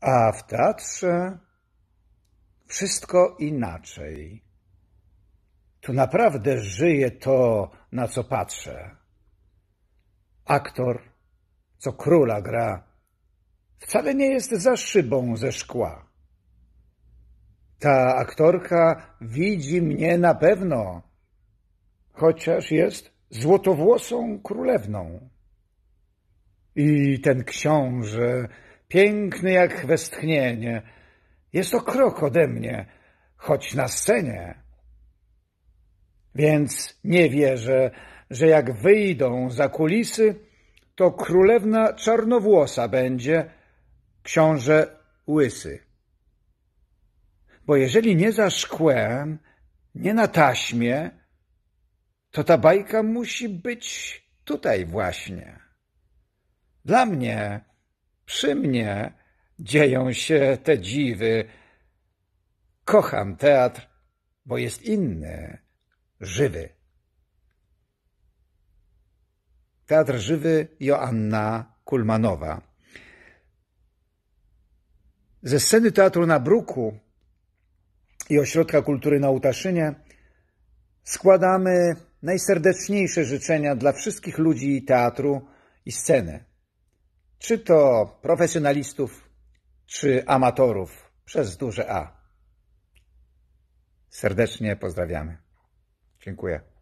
A w teatrze wszystko inaczej. Tu naprawdę żyje to, na co patrzę. Aktor, co króla gra, wcale nie jest za szybą ze szkła. Ta aktorka widzi mnie na pewno, chociaż jest złotowłosą królewną. I ten książę piękny jak westchnienie. Jest to krok ode mnie, choć na scenie. Więc nie wierzę, że jak wyjdą za kulisy, to królewna czarnowłosa będzie, książę łysy. Bo jeżeli nie za szkłem, nie na taśmie, to ta bajka musi być tutaj właśnie. Dla mnie przy mnie dzieją się te dziwy. Kocham teatr, bo jest inny, żywy. Teatr żywy Joanna Kulmanowa. Ze sceny teatru na Bruku i Ośrodka Kultury na Utaszynie składamy najserdeczniejsze życzenia dla wszystkich ludzi teatru i sceny czy to profesjonalistów, czy amatorów przez duże A. Serdecznie pozdrawiamy. Dziękuję.